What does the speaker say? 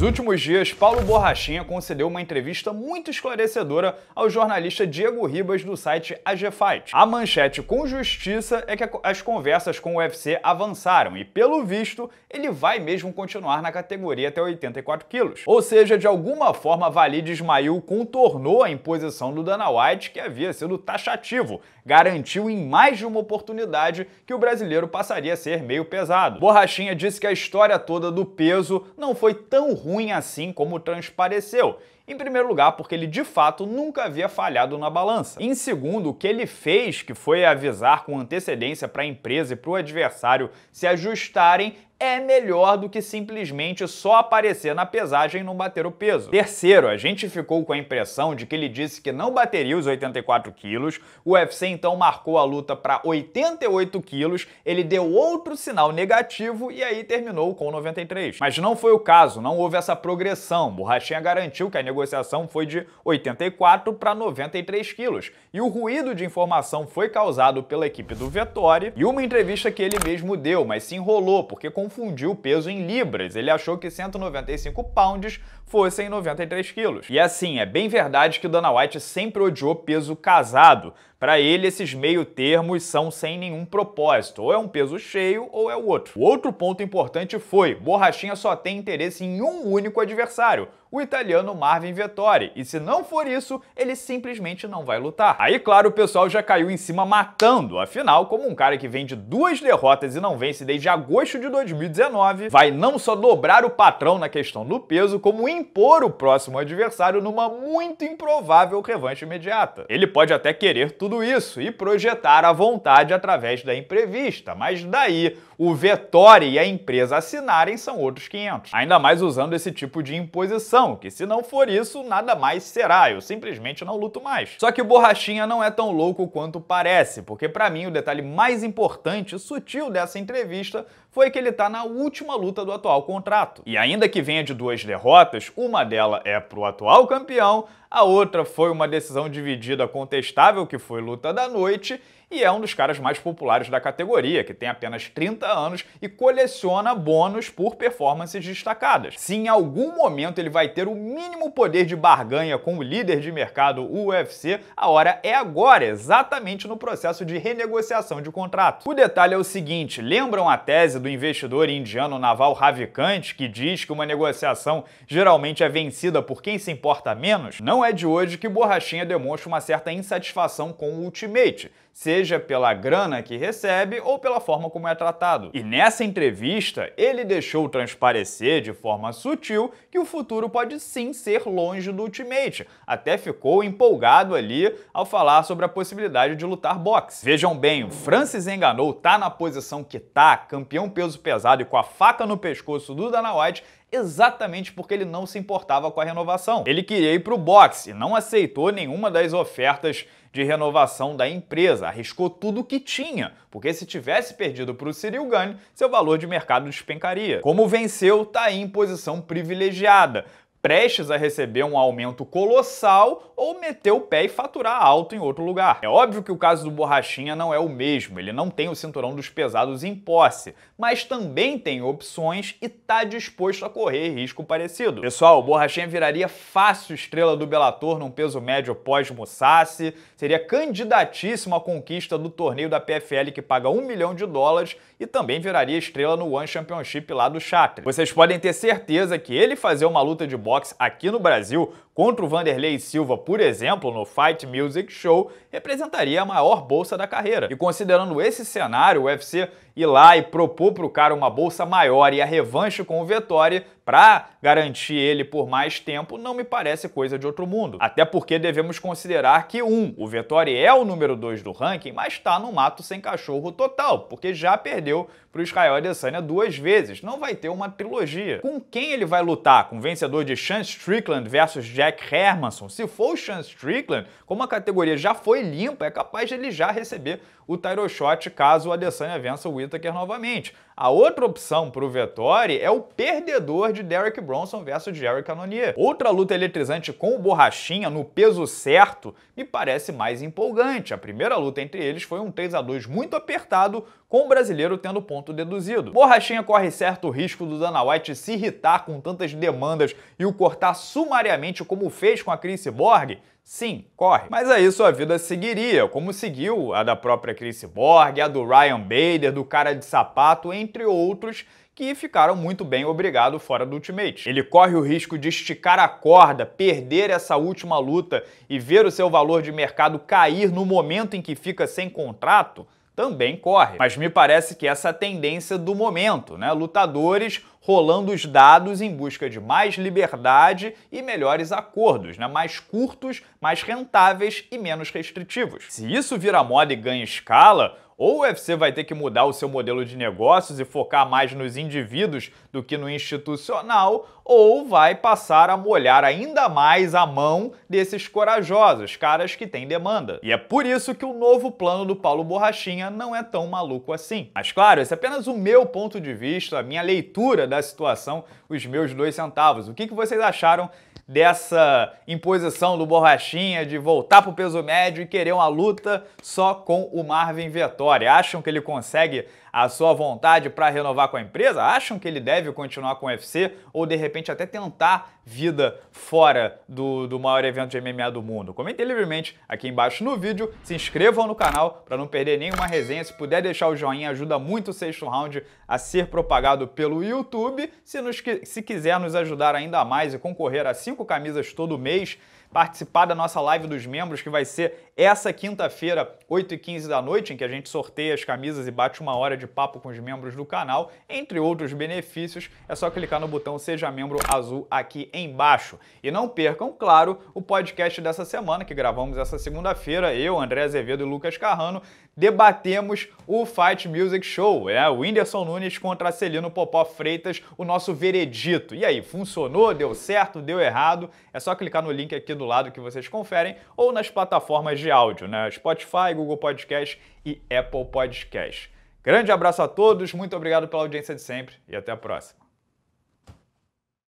Nos últimos dias, Paulo Borrachinha concedeu uma entrevista muito esclarecedora ao jornalista Diego Ribas do site AG Fight. A manchete com justiça é que as conversas com o UFC avançaram e, pelo visto, ele vai mesmo continuar na categoria até 84 quilos. Ou seja, de alguma forma, Valide Ismail contornou a imposição do Dana White, que havia sido taxativo, garantiu em mais de uma oportunidade que o brasileiro passaria a ser meio pesado. Borrachinha disse que a história toda do peso não foi tão ruim ruim assim como transpareceu. Em primeiro lugar, porque ele de fato nunca havia falhado na balança. Em segundo, o que ele fez, que foi avisar com antecedência para a empresa e para o adversário se ajustarem, é melhor do que simplesmente só aparecer na pesagem e não bater o peso. Terceiro, a gente ficou com a impressão de que ele disse que não bateria os 84 quilos, o UFC então marcou a luta para 88 quilos, ele deu outro sinal negativo e aí terminou com 93. Mas não foi o caso, não houve essa progressão. Borrachinha garantiu que a negociação negociação foi de 84 para 93 quilos, e o ruído de informação foi causado pela equipe do Vettori e uma entrevista que ele mesmo deu, mas se enrolou porque confundiu o peso em libras. Ele achou que 195 pounds fossem 93 quilos. E assim, é bem verdade que Dana White sempre odiou peso casado, para ele, esses meio termos são sem nenhum propósito, ou é um peso cheio ou é o outro. O outro ponto importante foi, Borrachinha só tem interesse em um único adversário, o italiano Marvin Vettori, e se não for isso, ele simplesmente não vai lutar. Aí, claro, o pessoal já caiu em cima matando, afinal, como um cara que vem de duas derrotas e não vence desde agosto de 2019, vai não só dobrar o patrão na questão do peso, como impor o próximo adversário numa muito improvável revanche imediata. Ele pode até querer tudo tudo isso e projetar à vontade através da imprevista, mas daí o vetore e a empresa assinarem são outros 500. Ainda mais usando esse tipo de imposição, que se não for isso, nada mais será, eu simplesmente não luto mais. Só que o Borrachinha não é tão louco quanto parece, porque para mim o detalhe mais importante e sutil dessa entrevista foi que ele tá na última luta do atual contrato. E ainda que venha de duas derrotas, uma dela é pro atual campeão, a outra foi uma decisão dividida contestável, que foi luta da noite, e é um dos caras mais populares da categoria, que tem apenas 30 anos e coleciona bônus por performances destacadas. Se em algum momento ele vai ter o mínimo poder de barganha com o líder de mercado, o UFC, a hora é agora, exatamente no processo de renegociação de contrato. O detalhe é o seguinte, lembram a tese do investidor indiano naval Ravikant, que diz que uma negociação geralmente é vencida por quem se importa menos? Não é de hoje que Borrachinha demonstra uma certa insatisfação com o Ultimate, seja pela grana que recebe ou pela forma como é tratado. E nessa entrevista, ele deixou transparecer de forma sutil que o futuro pode sim ser longe do Ultimate. Até ficou empolgado ali ao falar sobre a possibilidade de lutar boxe. Vejam bem, o Francis enganou, tá na posição que tá, campeão peso pesado e com a faca no pescoço do Dana White, exatamente porque ele não se importava com a renovação. Ele queria ir para o boxe e não aceitou nenhuma das ofertas de renovação da empresa, arriscou tudo o que tinha, porque se tivesse perdido para o Cyril Gane, seu valor de mercado despencaria. Como venceu, está em posição privilegiada, prestes a receber um aumento colossal ou meter o pé e faturar alto em outro lugar. É óbvio que o caso do Borrachinha não é o mesmo, ele não tem o cinturão dos pesados em posse, mas também tem opções e tá disposto a correr risco parecido. Pessoal, o Borrachinha viraria fácil estrela do Bellator num peso médio pós-Mussassi, seria candidatíssimo à conquista do torneio da PFL que paga um milhão de dólares e também viraria estrela no One Championship lá do Chakra. Vocês podem ter certeza que ele fazer uma luta de boxe aqui no Brasil contra o Vanderlei Silva, por exemplo, no Fight Music Show, representaria a maior bolsa da carreira. E considerando esse cenário, o UFC ir lá e propor para o cara uma bolsa maior e a revanche com o Vettori para garantir ele por mais tempo não me parece coisa de outro mundo. Até porque devemos considerar que Um, o Vettori é o número 2 do ranking, mas está no mato sem cachorro total, porque já perdeu para o Israel Adesanya duas vezes. Não vai ter uma trilogia. Com quem ele vai lutar? Com o vencedor de Sean Strickland versus Jack Hermanson? Se for o Sean Strickland, como a categoria já foi limpa, é capaz de ele já receber o title shot caso o Adesanya vença o Whittaker novamente. A outra opção para o Vettori é o perdedor de de Derrick Bronson versus Jerry Cannonier. Outra luta eletrizante com o Borrachinha no peso certo me parece mais empolgante. A primeira luta entre eles foi um 3 a 2 muito apertado com o brasileiro tendo ponto deduzido. Borrachinha corre certo o risco do Dana White se irritar com tantas demandas e o cortar sumariamente como fez com a Chris Borg? Sim, corre. Mas aí sua vida seguiria, como seguiu a da própria Chris Borg, a do Ryan Bader, do Cara de Sapato, entre outros que ficaram muito bem obrigado fora do Ultimate. Ele corre o risco de esticar a corda, perder essa última luta e ver o seu valor de mercado cair no momento em que fica sem contrato? também corre. Mas me parece que essa é a tendência do momento, né? Lutadores rolando os dados em busca de mais liberdade e melhores acordos, né? mais curtos, mais rentáveis e menos restritivos. Se isso vira moda e ganha escala, ou o UFC vai ter que mudar o seu modelo de negócios e focar mais nos indivíduos do que no institucional, ou vai passar a molhar ainda mais a mão desses corajosos, caras que têm demanda. E é por isso que o novo plano do Paulo Borrachinha não é tão maluco assim. Mas claro, esse é apenas o meu ponto de vista, a minha leitura da situação os meus dois centavos. O que, que vocês acharam dessa imposição do Borrachinha de voltar para o peso médio e querer uma luta só com o Marvin Vettori. Acham que ele consegue a sua vontade para renovar com a empresa? Acham que ele deve continuar com o UFC ou de repente até tentar vida fora do, do maior evento de MMA do mundo? Comentem livremente aqui embaixo no vídeo, se inscrevam no canal para não perder nenhuma resenha, se puder deixar o joinha ajuda muito o sexto round a ser propagado pelo YouTube, se, nos, se quiser nos ajudar ainda mais e concorrer a cinco camisas todo mês, participar da nossa live dos membros, que vai ser essa quinta-feira, 8h15 da noite, em que a gente sorteia as camisas e bate uma hora de papo com os membros do canal. Entre outros benefícios, é só clicar no botão Seja Membro Azul aqui embaixo. E não percam, claro, o podcast dessa semana, que gravamos essa segunda-feira, eu, André Azevedo e Lucas Carrano, debatemos o Fight Music Show, é, o Whindersson Nunes contra Celino Popó Freitas, o nosso veredito. E aí, funcionou? Deu certo? Deu errado? É só clicar no link aqui do do lado que vocês conferem, ou nas plataformas de áudio, né? Spotify, Google Podcast e Apple Podcast. Grande abraço a todos, muito obrigado pela audiência de sempre e até a próxima.